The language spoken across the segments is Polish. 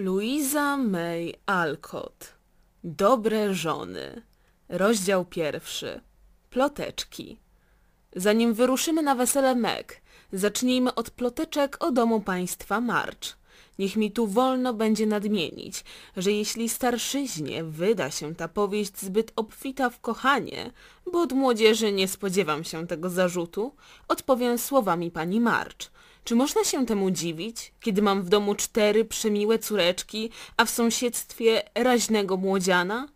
Louisa May Alcott Dobre żony Rozdział pierwszy Ploteczki Zanim wyruszymy na wesele Meg, zacznijmy od ploteczek o domu państwa March. Niech mi tu wolno będzie nadmienić, że jeśli starszyźnie wyda się ta powieść zbyt obfita w kochanie, bo od młodzieży nie spodziewam się tego zarzutu, odpowiem słowami pani March – czy można się temu dziwić, kiedy mam w domu cztery przemiłe córeczki, a w sąsiedztwie raźnego młodziana?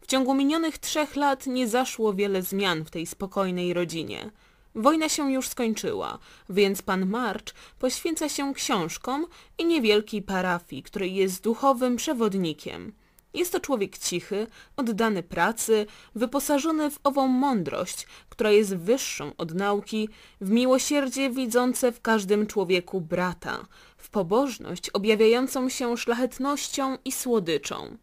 W ciągu minionych trzech lat nie zaszło wiele zmian w tej spokojnej rodzinie. Wojna się już skończyła, więc pan March poświęca się książkom i niewielkiej parafii, której jest duchowym przewodnikiem. Jest to człowiek cichy, oddany pracy, wyposażony w ową mądrość, która jest wyższą od nauki, w miłosierdzie widzące w każdym człowieku brata, w pobożność objawiającą się szlachetnością i słodyczą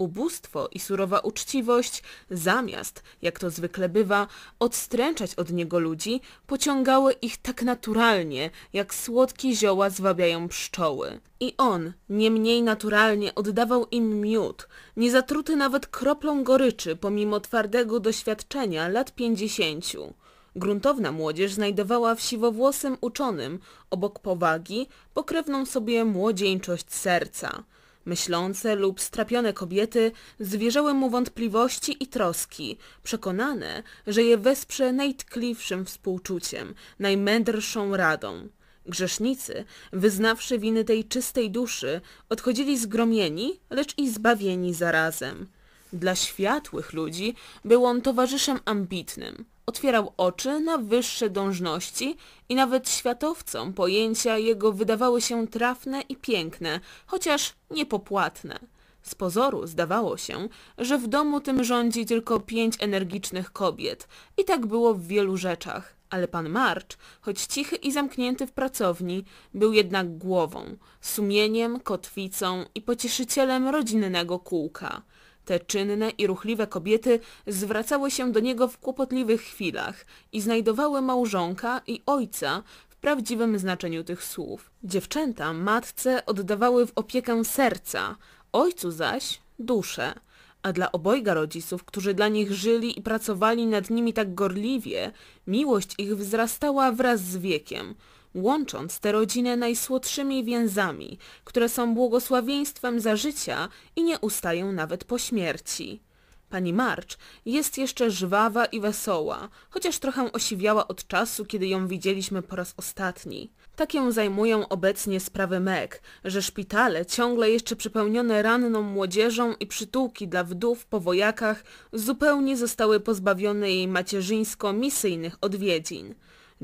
ubóstwo i surowa uczciwość, zamiast, jak to zwykle bywa, odstręczać od niego ludzi, pociągały ich tak naturalnie, jak słodkie zioła zwabiają pszczoły. I on, nie mniej naturalnie, oddawał im miód, niezatruty nawet kroplą goryczy, pomimo twardego doświadczenia lat pięćdziesięciu. Gruntowna młodzież znajdowała w siwowłosym uczonym, obok powagi, pokrewną sobie młodzieńczość serca. Myślące lub strapione kobiety zwierzały mu wątpliwości i troski, przekonane, że je wesprze najtkliwszym współczuciem, najmędrszą radą. Grzesznicy, wyznawszy winy tej czystej duszy, odchodzili zgromieni, lecz i zbawieni zarazem. Dla światłych ludzi był on towarzyszem ambitnym, otwierał oczy na wyższe dążności i nawet światowcom pojęcia jego wydawały się trafne i piękne, chociaż niepopłatne. Z pozoru zdawało się, że w domu tym rządzi tylko pięć energicznych kobiet i tak było w wielu rzeczach, ale pan Marcz, choć cichy i zamknięty w pracowni, był jednak głową, sumieniem, kotwicą i pocieszycielem rodzinnego kółka. Te czynne i ruchliwe kobiety zwracały się do niego w kłopotliwych chwilach i znajdowały małżonka i ojca w prawdziwym znaczeniu tych słów. Dziewczęta matce oddawały w opiekę serca, ojcu zaś duszę a dla obojga rodziców, którzy dla nich żyli i pracowali nad nimi tak gorliwie, miłość ich wzrastała wraz z wiekiem, łącząc te rodziny najsłodszymi więzami, które są błogosławieństwem za życia i nie ustają nawet po śmierci. Pani March jest jeszcze żwawa i wesoła, chociaż trochę osiwiała od czasu, kiedy ją widzieliśmy po raz ostatni. Tak ją zajmują obecnie sprawy Meg, że szpitale ciągle jeszcze przepełnione ranną młodzieżą i przytułki dla wdów po wojakach zupełnie zostały pozbawione jej macierzyńsko-misyjnych odwiedzin.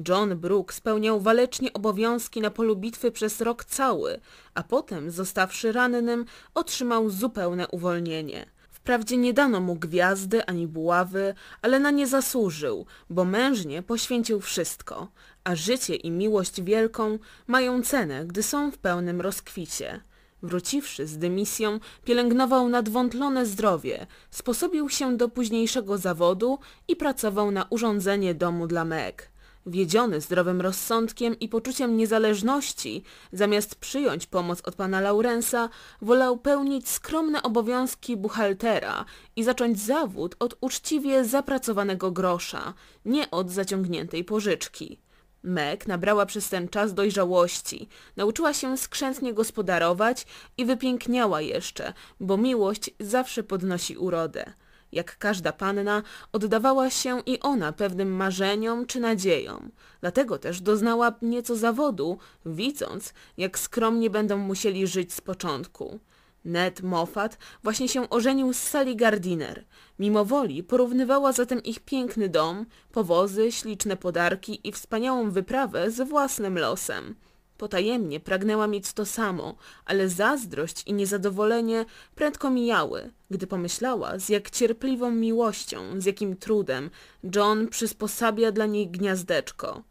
John Brooke spełniał walecznie obowiązki na polu bitwy przez rok cały, a potem, zostawszy rannym, otrzymał zupełne uwolnienie. Wprawdzie nie dano mu gwiazdy ani buławy, ale na nie zasłużył, bo mężnie poświęcił wszystko, a życie i miłość wielką mają cenę, gdy są w pełnym rozkwicie. Wróciwszy z dymisją, pielęgnował nadwątlone zdrowie, sposobił się do późniejszego zawodu i pracował na urządzenie domu dla Meg. Wiedziony zdrowym rozsądkiem i poczuciem niezależności, zamiast przyjąć pomoc od pana Laurensa, wolał pełnić skromne obowiązki buchaltera i zacząć zawód od uczciwie zapracowanego grosza, nie od zaciągniętej pożyczki. Meg nabrała przez ten czas dojrzałości, nauczyła się skrzętnie gospodarować i wypiękniała jeszcze, bo miłość zawsze podnosi urodę. Jak każda panna, oddawała się i ona pewnym marzeniom czy nadziejom. Dlatego też doznała nieco zawodu, widząc, jak skromnie będą musieli żyć z początku. Ned Moffat właśnie się ożenił z Sally Gardiner. Mimo woli porównywała zatem ich piękny dom, powozy, śliczne podarki i wspaniałą wyprawę z własnym losem. Potajemnie pragnęła mieć to samo, ale zazdrość i niezadowolenie prędko mijały, gdy pomyślała, z jak cierpliwą miłością, z jakim trudem John przysposabia dla niej gniazdeczko.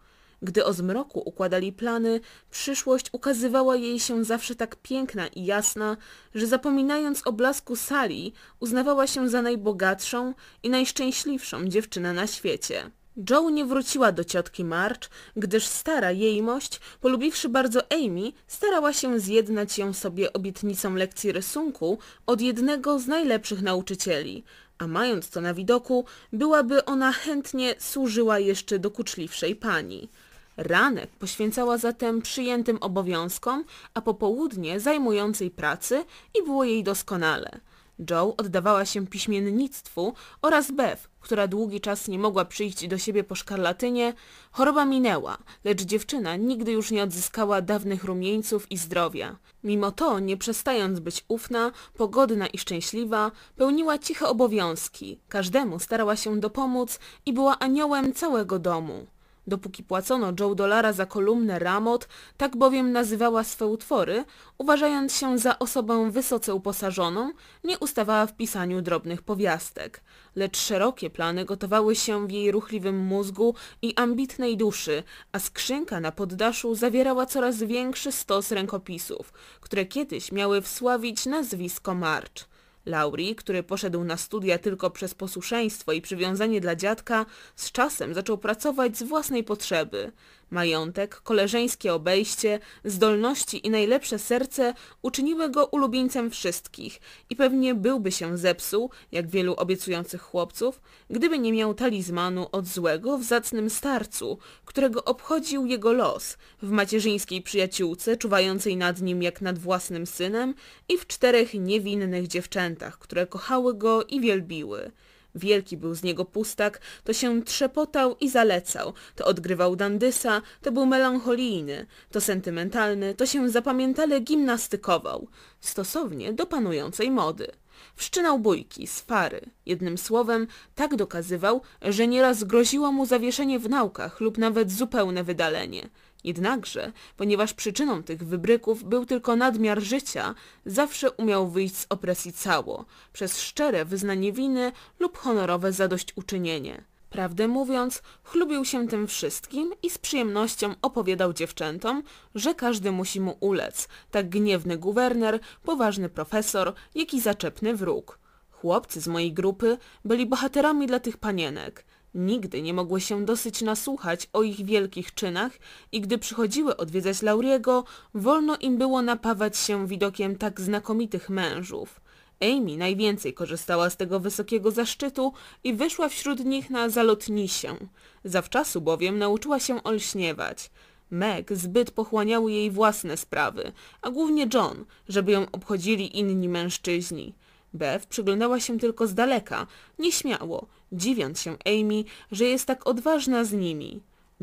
Gdy o zmroku układali plany, przyszłość ukazywała jej się zawsze tak piękna i jasna, że zapominając o blasku sali, uznawała się za najbogatszą i najszczęśliwszą dziewczynę na świecie. Joe nie wróciła do ciotki March, gdyż stara jejmość, polubiwszy bardzo Amy, starała się zjednać ją sobie obietnicą lekcji rysunku od jednego z najlepszych nauczycieli, a mając to na widoku, byłaby ona chętnie służyła jeszcze dokuczliwszej pani. Ranek poświęcała zatem przyjętym obowiązkom, a popołudnie zajmującej pracy i było jej doskonale – Joe oddawała się piśmiennictwu oraz Bev, która długi czas nie mogła przyjść do siebie po szkarlatynie, choroba minęła, lecz dziewczyna nigdy już nie odzyskała dawnych rumieńców i zdrowia. Mimo to, nie przestając być ufna, pogodna i szczęśliwa, pełniła ciche obowiązki, każdemu starała się dopomóc i była aniołem całego domu. Dopóki płacono Joe dolara za kolumnę Ramot, tak bowiem nazywała swe utwory, uważając się za osobę wysoce uposażoną, nie ustawała w pisaniu drobnych powiastek. Lecz szerokie plany gotowały się w jej ruchliwym mózgu i ambitnej duszy, a skrzynka na poddaszu zawierała coraz większy stos rękopisów, które kiedyś miały wsławić nazwisko March. Lauri, który poszedł na studia tylko przez posłuszeństwo i przywiązanie dla dziadka, z czasem zaczął pracować z własnej potrzeby. Majątek, koleżeńskie obejście, zdolności i najlepsze serce uczyniły go ulubieńcem wszystkich i pewnie byłby się zepsuł, jak wielu obiecujących chłopców, gdyby nie miał talizmanu od złego w zacnym starcu, którego obchodził jego los, w macierzyńskiej przyjaciółce czuwającej nad nim jak nad własnym synem i w czterech niewinnych dziewczętach, które kochały go i wielbiły. Wielki był z niego pustak, to się trzepotał i zalecał, to odgrywał dandysa, to był melancholijny, to sentymentalny, to się zapamiętale gimnastykował, stosownie do panującej mody. Wszczynał bójki, spary. Jednym słowem, tak dokazywał, że nieraz groziło mu zawieszenie w naukach lub nawet zupełne wydalenie. Jednakże, ponieważ przyczyną tych wybryków był tylko nadmiar życia, zawsze umiał wyjść z opresji cało, przez szczere wyznanie winy lub honorowe zadośćuczynienie. Prawdę mówiąc, chlubił się tym wszystkim i z przyjemnością opowiadał dziewczętom, że każdy musi mu ulec, tak gniewny guwerner, poważny profesor, jak i zaczepny wróg. Chłopcy z mojej grupy byli bohaterami dla tych panienek. Nigdy nie mogły się dosyć nasłuchać o ich wielkich czynach i gdy przychodziły odwiedzać Lauriego, wolno im było napawać się widokiem tak znakomitych mężów. Amy najwięcej korzystała z tego wysokiego zaszczytu i wyszła wśród nich na zalotnisię. Zawczasu bowiem nauczyła się olśniewać. Meg zbyt pochłaniały jej własne sprawy, a głównie John, żeby ją obchodzili inni mężczyźni. Bev przyglądała się tylko z daleka, nieśmiało, dziwiąc się Amy, że jest tak odważna z nimi.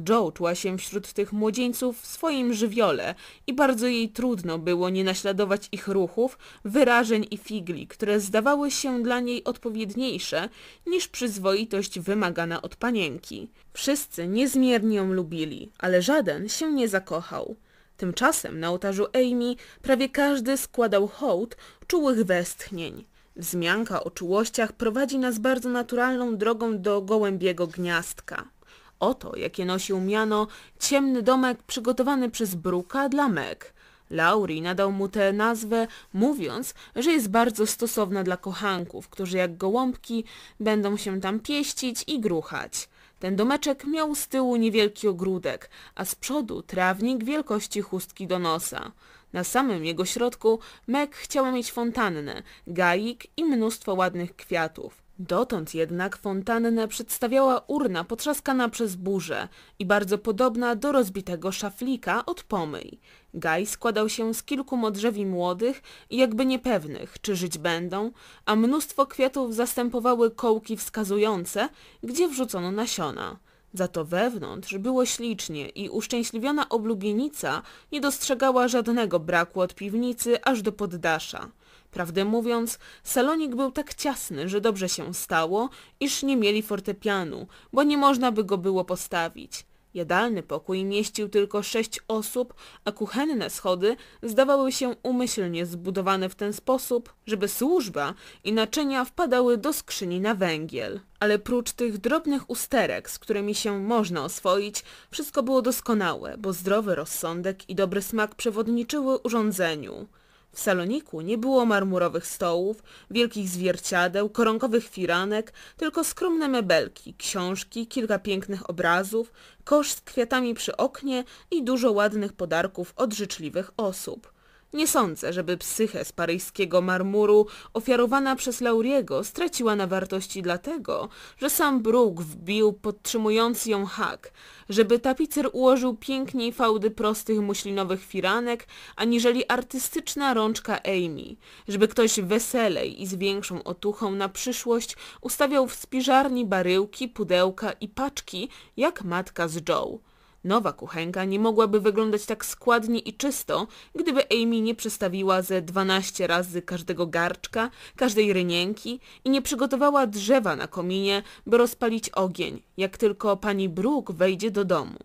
Joe czuła się wśród tych młodzieńców w swoim żywiole i bardzo jej trudno było nie naśladować ich ruchów, wyrażeń i figli, które zdawały się dla niej odpowiedniejsze niż przyzwoitość wymagana od panienki. Wszyscy niezmiernie ją lubili, ale żaden się nie zakochał. Tymczasem na ołtarzu Amy prawie każdy składał hołd czułych westchnień. Wzmianka o czułościach prowadzi nas bardzo naturalną drogą do gołębiego gniazdka. Oto, jakie nosił miano ciemny domek przygotowany przez Bruka dla Meg. Laurie nadał mu tę nazwę, mówiąc, że jest bardzo stosowna dla kochanków, którzy jak gołąbki będą się tam pieścić i gruchać. Ten domeczek miał z tyłu niewielki ogródek, a z przodu trawnik wielkości chustki do nosa. Na samym jego środku Meg chciała mieć fontannę, gajik i mnóstwo ładnych kwiatów. Dotąd jednak fontannę przedstawiała urna potrzaskana przez burzę i bardzo podobna do rozbitego szaflika od pomyj. Gaj składał się z kilku modrzewi młodych i jakby niepewnych, czy żyć będą, a mnóstwo kwiatów zastępowały kołki wskazujące, gdzie wrzucono nasiona. Za to wewnątrz było ślicznie i uszczęśliwiona oblubienica nie dostrzegała żadnego braku od piwnicy aż do poddasza. Prawdę mówiąc, salonik był tak ciasny, że dobrze się stało, iż nie mieli fortepianu, bo nie można by go było postawić. Jadalny pokój mieścił tylko sześć osób, a kuchenne schody zdawały się umyślnie zbudowane w ten sposób, żeby służba i naczynia wpadały do skrzyni na węgiel. Ale prócz tych drobnych usterek, z którymi się można oswoić, wszystko było doskonałe, bo zdrowy rozsądek i dobry smak przewodniczyły urządzeniu. W saloniku nie było marmurowych stołów, wielkich zwierciadeł, koronkowych firanek, tylko skromne mebelki, książki, kilka pięknych obrazów, kosz z kwiatami przy oknie i dużo ładnych podarków od życzliwych osób. Nie sądzę, żeby psychę z paryskiego marmuru ofiarowana przez Lauriego straciła na wartości dlatego, że sam Bruk wbił podtrzymujący ją hak, żeby tapicer ułożył piękniej fałdy prostych muślinowych firanek, aniżeli artystyczna rączka Amy, żeby ktoś weselej i z większą otuchą na przyszłość ustawiał w spiżarni baryłki, pudełka i paczki jak matka z Joe Nowa kuchenka nie mogłaby wyglądać tak składnie i czysto, gdyby Amy nie przestawiła ze 12 razy każdego garczka, każdej rynienki i nie przygotowała drzewa na kominie, by rozpalić ogień, jak tylko pani Brooke wejdzie do domu.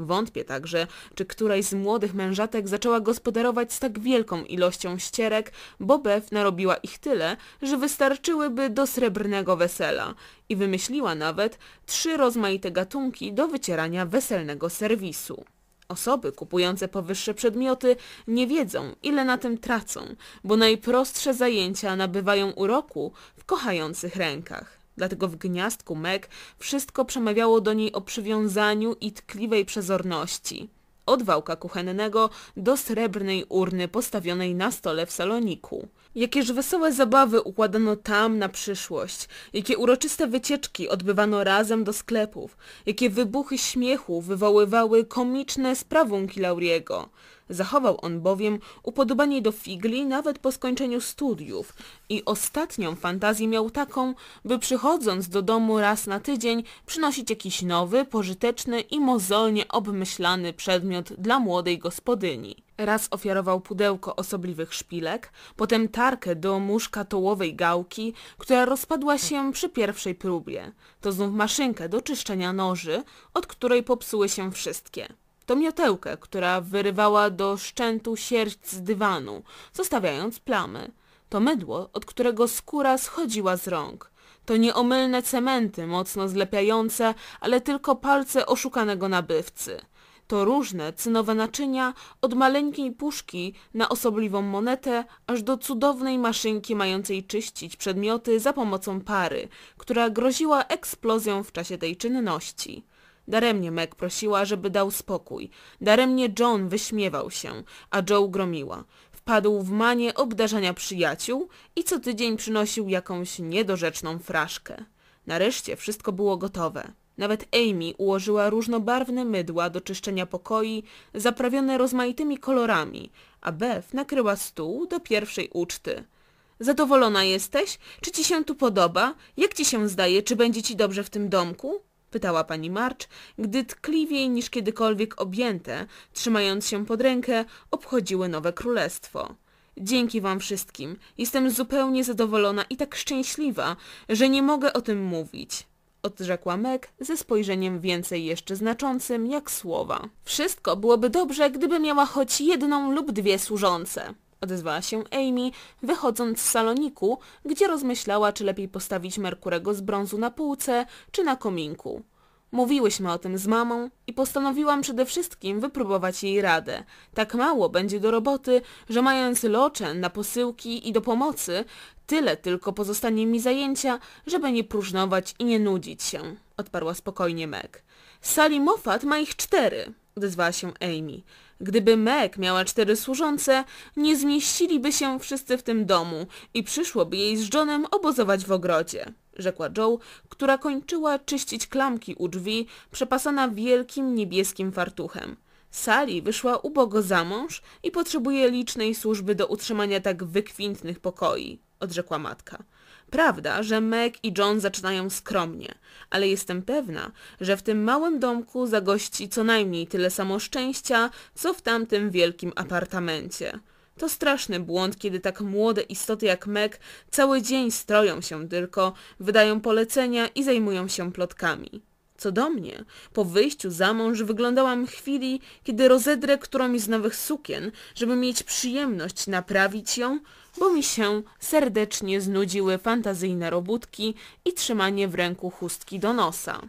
Wątpię także, czy któraś z młodych mężatek zaczęła gospodarować z tak wielką ilością ścierek, bo Bew narobiła ich tyle, że wystarczyłyby do srebrnego wesela i wymyśliła nawet trzy rozmaite gatunki do wycierania weselnego serwisu. Osoby kupujące powyższe przedmioty nie wiedzą, ile na tym tracą, bo najprostsze zajęcia nabywają uroku w kochających rękach. Dlatego w gniazdku Meg wszystko przemawiało do niej o przywiązaniu i tkliwej przezorności. Od wałka kuchennego do srebrnej urny postawionej na stole w saloniku. Jakież wesołe zabawy układano tam na przyszłość, jakie uroczyste wycieczki odbywano razem do sklepów, jakie wybuchy śmiechu wywoływały komiczne sprawunki Lauriego. Zachował on bowiem upodobanie do figli nawet po skończeniu studiów i ostatnią fantazję miał taką, by przychodząc do domu raz na tydzień przynosić jakiś nowy, pożyteczny i mozolnie obmyślany przedmiot dla młodej gospodyni. Raz ofiarował pudełko osobliwych szpilek, potem tarkę do muszka tołowej gałki, która rozpadła się przy pierwszej próbie. To znów maszynkę do czyszczenia noży, od której popsuły się wszystkie to miotełkę, która wyrywała do szczętu sierść z dywanu, zostawiając plamy. To mydło, od którego skóra schodziła z rąk. To nieomylne cementy, mocno zlepiające, ale tylko palce oszukanego nabywcy. To różne cynowe naczynia, od maleńkiej puszki na osobliwą monetę, aż do cudownej maszynki mającej czyścić przedmioty za pomocą pary, która groziła eksplozją w czasie tej czynności. Daremnie Meg prosiła, żeby dał spokój. Daremnie John wyśmiewał się, a Joe gromiła. Wpadł w manię obdarzania przyjaciół i co tydzień przynosił jakąś niedorzeczną fraszkę. Nareszcie wszystko było gotowe. Nawet Amy ułożyła różnobarwne mydła do czyszczenia pokoi, zaprawione rozmaitymi kolorami, a Beth nakryła stół do pierwszej uczty. Zadowolona jesteś? Czy ci się tu podoba? Jak ci się zdaje, czy będzie ci dobrze w tym domku? Pytała pani March, gdy tkliwiej niż kiedykolwiek objęte, trzymając się pod rękę, obchodziły nowe królestwo. Dzięki wam wszystkim. Jestem zupełnie zadowolona i tak szczęśliwa, że nie mogę o tym mówić. Odrzekła Meg ze spojrzeniem więcej jeszcze znaczącym jak słowa. Wszystko byłoby dobrze, gdyby miała choć jedną lub dwie służące odezwała się Amy, wychodząc z saloniku, gdzie rozmyślała, czy lepiej postawić Merkurego z brązu na półce, czy na kominku. Mówiłyśmy o tym z mamą i postanowiłam przede wszystkim wypróbować jej radę. Tak mało będzie do roboty, że mając loczę na posyłki i do pomocy, tyle tylko pozostanie mi zajęcia, żeby nie próżnować i nie nudzić się, odparła spokojnie Meg. Sali Moffat ma ich cztery odezwała się Amy. Gdyby Meg miała cztery służące, nie zmieściliby się wszyscy w tym domu i przyszłoby jej z Johnem obozować w ogrodzie, rzekła Joe, która kończyła czyścić klamki u drzwi, przepasana wielkim niebieskim fartuchem. Sali wyszła ubogo za mąż i potrzebuje licznej służby do utrzymania tak wykwintnych pokoi, odrzekła matka. Prawda, że Meg i John zaczynają skromnie, ale jestem pewna, że w tym małym domku zagości co najmniej tyle samo szczęścia, co w tamtym wielkim apartamencie. To straszny błąd, kiedy tak młode istoty jak Meg cały dzień stroją się tylko, wydają polecenia i zajmują się plotkami. Co do mnie, po wyjściu za mąż wyglądałam chwili, kiedy rozedrę którąś z nowych sukien, żeby mieć przyjemność naprawić ją, bo mi się serdecznie znudziły fantazyjne robótki i trzymanie w ręku chustki do nosa.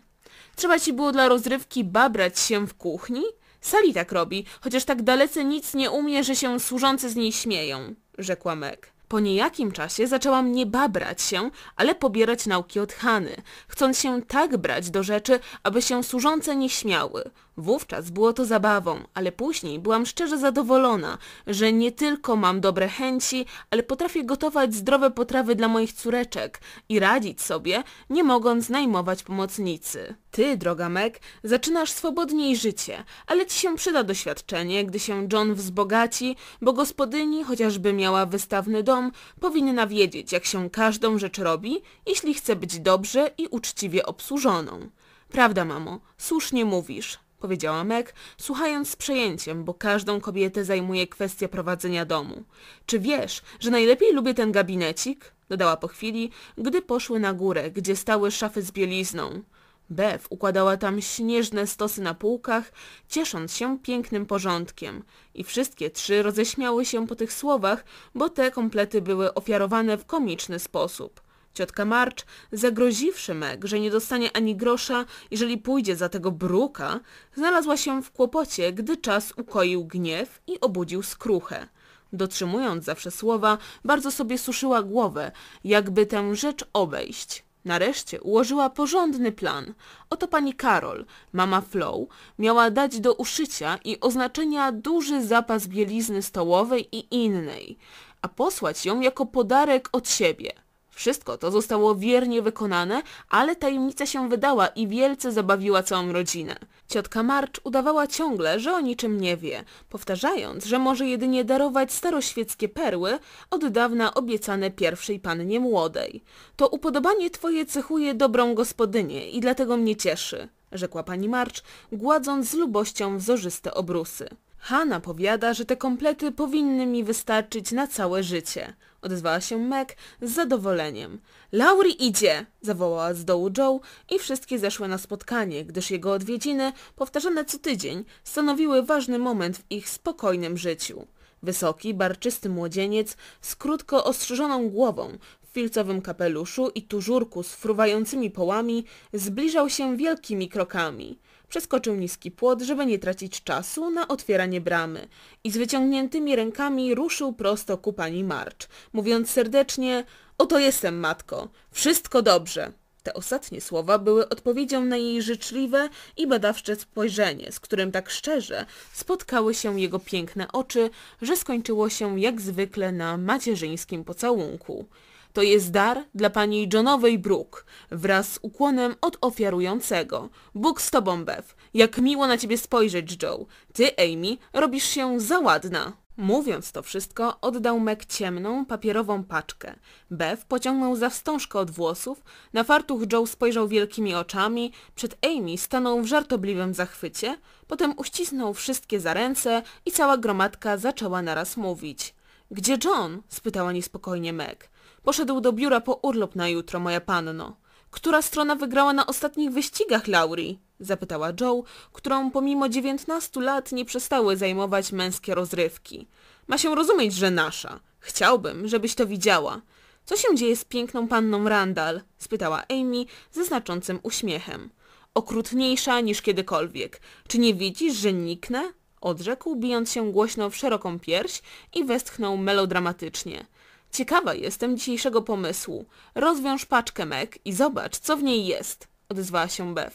Trzeba ci było dla rozrywki babrać się w kuchni? Sali tak robi, chociaż tak dalece nic nie umie, że się służący z niej śmieją, rzekła Meg. Po niejakim czasie zaczęłam nie babrać się, ale pobierać nauki od Hany, chcąc się tak brać do rzeczy, aby się służące nie śmiały. Wówczas było to zabawą, ale później byłam szczerze zadowolona, że nie tylko mam dobre chęci, ale potrafię gotować zdrowe potrawy dla moich córeczek i radzić sobie, nie mogąc najmować pomocnicy. Ty, droga Meg, zaczynasz swobodniej życie, ale ci się przyda doświadczenie, gdy się John wzbogaci, bo gospodyni, chociażby miała wystawny dom, powinna wiedzieć, jak się każdą rzecz robi, jeśli chce być dobrze i uczciwie obsłużoną. Prawda, mamo, słusznie mówisz powiedziała Meg, słuchając z przejęciem, bo każdą kobietę zajmuje kwestia prowadzenia domu. Czy wiesz, że najlepiej lubię ten gabinecik? dodała po chwili, gdy poszły na górę, gdzie stały szafy z bielizną. Bev układała tam śnieżne stosy na półkach, ciesząc się pięknym porządkiem. I wszystkie trzy roześmiały się po tych słowach, bo te komplety były ofiarowane w komiczny sposób. Ciotka Marcz, zagroziwszy Meg, że nie dostanie ani grosza, jeżeli pójdzie za tego bruka, znalazła się w kłopocie, gdy czas ukoił gniew i obudził skruchę. Dotrzymując zawsze słowa, bardzo sobie suszyła głowę, jakby tę rzecz obejść. Nareszcie ułożyła porządny plan. Oto pani Karol, mama Flow, miała dać do uszycia i oznaczenia duży zapas bielizny stołowej i innej, a posłać ją jako podarek od siebie – wszystko to zostało wiernie wykonane, ale tajemnica się wydała i wielce zabawiła całą rodzinę. Ciotka Marcz udawała ciągle, że o niczym nie wie, powtarzając, że może jedynie darować staroświeckie perły, od dawna obiecane pierwszej pannie młodej. To upodobanie twoje cechuje dobrą gospodynię i dlatego mnie cieszy, rzekła pani Marcz, gładząc z lubością wzorzyste obrusy. Hanna powiada, że te komplety powinny mi wystarczyć na całe życie odezwała się Meg z zadowoleniem. Laurie idzie! zawołała z dołu Joe i wszystkie zeszły na spotkanie, gdyż jego odwiedziny, powtarzane co tydzień, stanowiły ważny moment w ich spokojnym życiu. Wysoki, barczysty młodzieniec z krótko ostrzyżoną głową, w filcowym kapeluszu i tużurku z fruwającymi połami zbliżał się wielkimi krokami. Przeskoczył niski płot, żeby nie tracić czasu na otwieranie bramy i z wyciągniętymi rękami ruszył prosto ku pani Marcz, mówiąc serdecznie Oto jestem, matko, wszystko dobrze. Te ostatnie słowa były odpowiedzią na jej życzliwe i badawcze spojrzenie, z którym tak szczerze spotkały się jego piękne oczy, że skończyło się jak zwykle na macierzyńskim pocałunku. To jest dar dla pani Johnowej Brook wraz z ukłonem od ofiarującego. Bóg z tobą, Bev. Jak miło na ciebie spojrzeć, Joe. Ty, Amy, robisz się za ładna. Mówiąc to wszystko, oddał Meg ciemną, papierową paczkę. Bev pociągnął za wstążkę od włosów, na fartuch Joe spojrzał wielkimi oczami, przed Amy stanął w żartobliwym zachwycie, potem uścisnął wszystkie za ręce i cała gromadka zaczęła naraz mówić. Gdzie John? spytała niespokojnie Meg. Poszedł do biura po urlop na jutro, moja panno. Która strona wygrała na ostatnich wyścigach, Lauri? Zapytała Joe, którą pomimo dziewiętnastu lat nie przestały zajmować męskie rozrywki. Ma się rozumieć, że nasza. Chciałbym, żebyś to widziała. Co się dzieje z piękną panną Randall? spytała Amy ze znaczącym uśmiechem. Okrutniejsza niż kiedykolwiek. Czy nie widzisz, że niknę? Odrzekł, bijąc się głośno w szeroką pierś i westchnął melodramatycznie. Ciekawa jestem dzisiejszego pomysłu. Rozwiąż paczkę Meg i zobacz, co w niej jest, odezwała się Bev.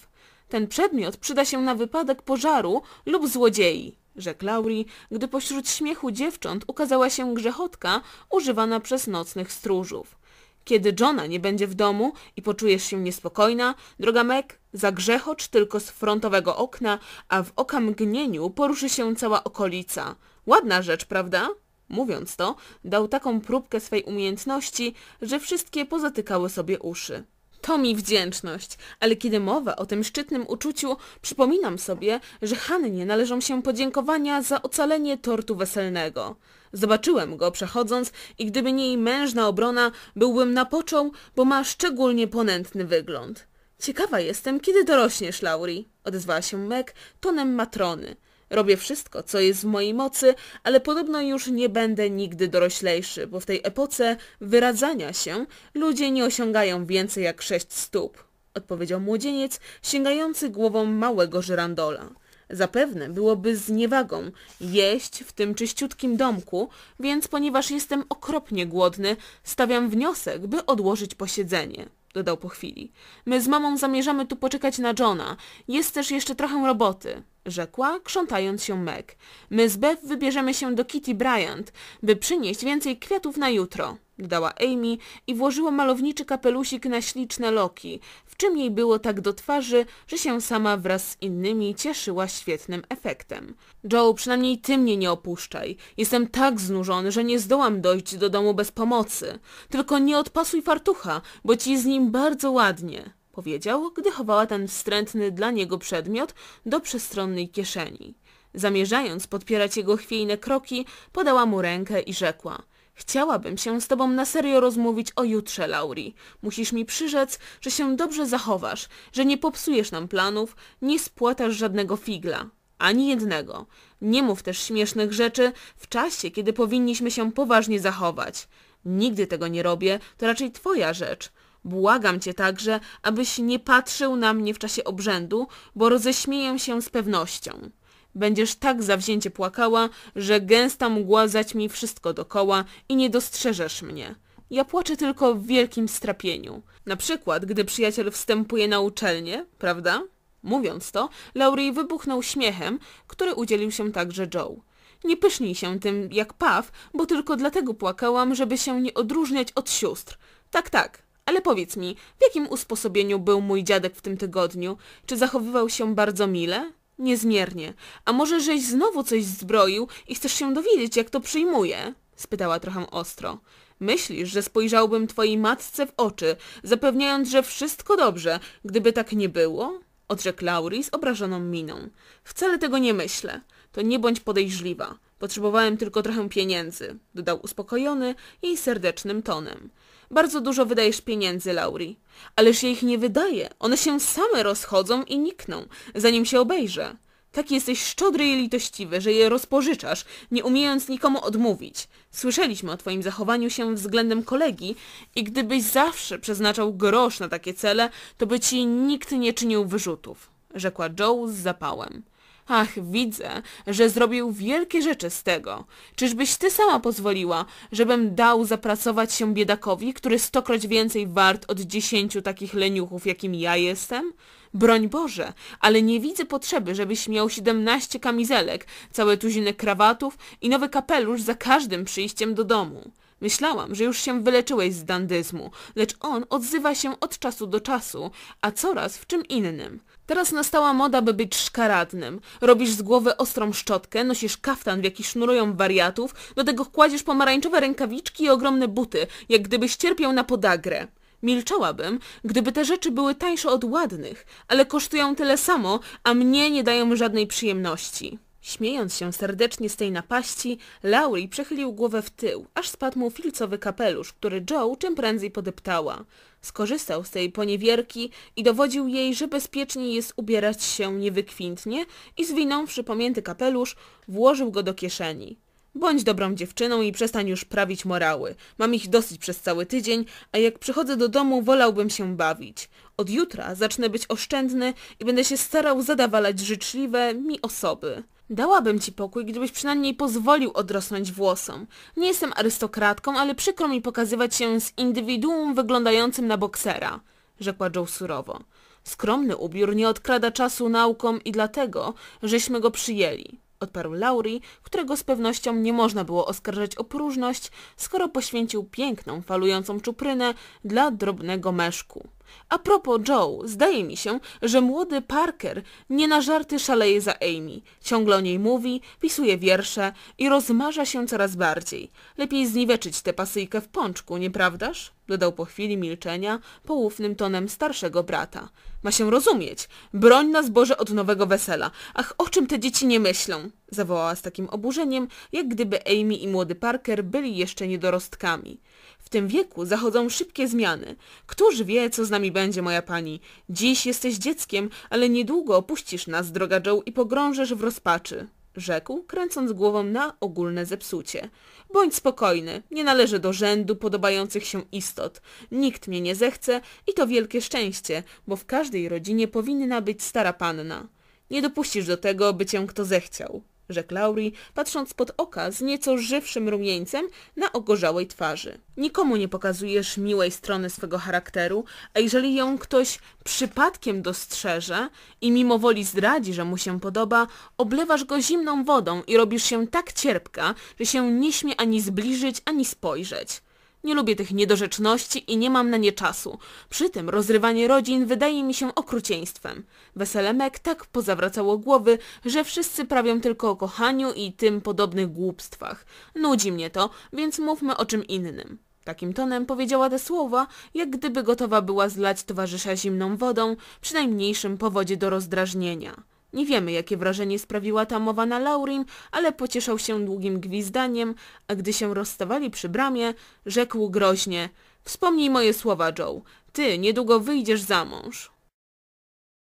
Ten przedmiot przyda się na wypadek pożaru lub złodziei, rzekł Laurie, gdy pośród śmiechu dziewcząt ukazała się grzechotka używana przez nocnych stróżów. Kiedy Johna nie będzie w domu i poczujesz się niespokojna, droga Meg, zagrzechocz tylko z frontowego okna, a w okamgnieniu poruszy się cała okolica. Ładna rzecz, prawda? Mówiąc to, dał taką próbkę swej umiejętności, że wszystkie pozatykały sobie uszy. To mi wdzięczność, ale kiedy mowa o tym szczytnym uczuciu, przypominam sobie, że Hannie należą się podziękowania za ocalenie tortu weselnego. Zobaczyłem go przechodząc i gdyby nie jej mężna obrona, byłbym napoczął, bo ma szczególnie ponętny wygląd. Ciekawa jestem, kiedy dorośniesz, Laurie. odezwała się Meg tonem matrony. Robię wszystko, co jest w mojej mocy, ale podobno już nie będę nigdy doroślejszy, bo w tej epoce wyradzania się ludzie nie osiągają więcej jak sześć stóp, odpowiedział młodzieniec, sięgający głową małego żyrandola. Zapewne byłoby z niewagą jeść w tym czyściutkim domku, więc ponieważ jestem okropnie głodny, stawiam wniosek, by odłożyć posiedzenie dodał po chwili. My z mamą zamierzamy tu poczekać na Johna. Jest też jeszcze trochę roboty rzekła, krzątając się Meg. My z Bev wybierzemy się do Kitty Bryant, by przynieść więcej kwiatów na jutro, dodała Amy i włożyła malowniczy kapelusik na śliczne loki, w czym jej było tak do twarzy, że się sama wraz z innymi cieszyła świetnym efektem. Joe, przynajmniej ty mnie nie opuszczaj. Jestem tak znużony, że nie zdołam dojść do domu bez pomocy. Tylko nie odpasuj fartucha, bo ci z nim bardzo ładnie powiedział, gdy chowała ten wstrętny dla niego przedmiot do przestronnej kieszeni. Zamierzając podpierać jego chwiejne kroki, podała mu rękę i rzekła – Chciałabym się z tobą na serio rozmówić o jutrze, Lauri. Musisz mi przyrzec, że się dobrze zachowasz, że nie popsujesz nam planów, nie spłatasz żadnego figla. Ani jednego. Nie mów też śmiesznych rzeczy w czasie, kiedy powinniśmy się poważnie zachować. Nigdy tego nie robię, to raczej twoja rzecz. Błagam cię także, abyś nie patrzył na mnie w czasie obrzędu, bo roześmieję się z pewnością. Będziesz tak zawzięcie płakała, że gęsta mgła zaćmi wszystko dokoła i nie dostrzeżesz mnie. Ja płaczę tylko w wielkim strapieniu. Na przykład, gdy przyjaciel wstępuje na uczelnię, prawda? Mówiąc to, Laurie wybuchnął śmiechem, który udzielił się także Joe. Nie pysznij się tym jak paw, bo tylko dlatego płakałam, żeby się nie odróżniać od sióstr. Tak, tak, ale powiedz mi, w jakim usposobieniu był mój dziadek w tym tygodniu? Czy zachowywał się bardzo mile? Niezmiernie. A może żeś znowu coś zbroił i chcesz się dowiedzieć, jak to przyjmuje? spytała trochę ostro. Myślisz, że spojrzałbym twojej matce w oczy, zapewniając, że wszystko dobrze, gdyby tak nie było? Odrzekł Lauris, z obrażoną miną. Wcale tego nie myślę. To nie bądź podejrzliwa. Potrzebowałem tylko trochę pieniędzy, dodał uspokojony jej serdecznym tonem. Bardzo dużo wydajesz pieniędzy, Lauri. Ależ ja ich nie wydaję. One się same rozchodzą i nikną, zanim się obejrzę. Tak jesteś szczodry i litościwy, że je rozpożyczasz, nie umiejąc nikomu odmówić. Słyszeliśmy o twoim zachowaniu się względem kolegi i gdybyś zawsze przeznaczał grosz na takie cele, to by ci nikt nie czynił wyrzutów, rzekła Joe z zapałem. Ach, widzę, że zrobił wielkie rzeczy z tego. Czyżbyś ty sama pozwoliła, żebym dał zapracować się biedakowi, który stokroć więcej wart od dziesięciu takich leniuchów, jakim ja jestem? Broń Boże, ale nie widzę potrzeby, żebyś miał siedemnaście kamizelek, całe tuziny krawatów i nowy kapelusz za każdym przyjściem do domu. Myślałam, że już się wyleczyłeś z dandyzmu, lecz on odzywa się od czasu do czasu, a coraz w czym innym. Teraz nastała moda, by być szkaradnym. Robisz z głowy ostrą szczotkę, nosisz kaftan, w jaki sznurują wariatów, do tego kładziesz pomarańczowe rękawiczki i ogromne buty, jak gdybyś cierpiał na podagrę. Milczałabym, gdyby te rzeczy były tańsze od ładnych, ale kosztują tyle samo, a mnie nie dają żadnej przyjemności. Śmiejąc się serdecznie z tej napaści, Laurie przechylił głowę w tył, aż spadł mu filcowy kapelusz, który Joe czym prędzej podeptała. Skorzystał z tej poniewierki i dowodził jej, że bezpiecznie jest ubierać się niewykwintnie i zwinąwszy pomięty kapelusz, włożył go do kieszeni. Bądź dobrą dziewczyną i przestań już prawić morały. Mam ich dosyć przez cały tydzień, a jak przychodzę do domu, wolałbym się bawić. Od jutra zacznę być oszczędny i będę się starał zadawalać życzliwe mi osoby. Dałabym ci pokój, gdybyś przynajmniej pozwolił odrosnąć włosom. Nie jestem arystokratką, ale przykro mi pokazywać się z indywiduum wyglądającym na boksera, rzekła Joe surowo. Skromny ubiór nie odkrada czasu naukom i dlatego, żeśmy go przyjęli, odparł Lauri, którego z pewnością nie można było oskarżać o próżność, skoro poświęcił piękną, falującą czuprynę dla drobnego meszku. A propos Joe, zdaje mi się, że młody Parker nie na żarty szaleje za Amy. Ciągle o niej mówi, pisuje wiersze i rozmarza się coraz bardziej. Lepiej zniweczyć tę pasyjkę w pączku, nieprawdaż? dodał po chwili milczenia poufnym tonem starszego brata. Ma się rozumieć. Broń nas Boże od nowego wesela. Ach, o czym te dzieci nie myślą? Zawołała z takim oburzeniem, jak gdyby Amy i młody Parker byli jeszcze niedorostkami. W tym wieku zachodzą szybkie zmiany. Któż wie, co z nami będzie, moja pani? Dziś jesteś dzieckiem, ale niedługo opuścisz nas, droga Joe, i pogrążysz w rozpaczy rzekł, kręcąc głową na ogólne zepsucie. Bądź spokojny, nie należy do rzędu podobających się istot. Nikt mnie nie zechce i to wielkie szczęście, bo w każdej rodzinie powinna być stara panna. Nie dopuścisz do tego, by cię kto zechciał rzekł Lauri, patrząc pod oka z nieco żywszym rumieńcem na ogorzałej twarzy. Nikomu nie pokazujesz miłej strony swego charakteru, a jeżeli ją ktoś przypadkiem dostrzeże i mimo woli zdradzi, że mu się podoba, oblewasz go zimną wodą i robisz się tak cierpka, że się nie śmie ani zbliżyć, ani spojrzeć. Nie lubię tych niedorzeczności i nie mam na nie czasu. Przy tym rozrywanie rodzin wydaje mi się okrucieństwem. Weselemek tak pozawracało głowy, że wszyscy prawią tylko o kochaniu i tym podobnych głupstwach. Nudzi mnie to, więc mówmy o czym innym. Takim tonem powiedziała te słowa, jak gdyby gotowa była zlać towarzysza zimną wodą przy najmniejszym powodzie do rozdrażnienia. Nie wiemy, jakie wrażenie sprawiła ta mowa na Laurim, ale pocieszał się długim gwizdaniem, a gdy się rozstawali przy bramie, rzekł groźnie Wspomnij moje słowa, Joe. Ty niedługo wyjdziesz za mąż.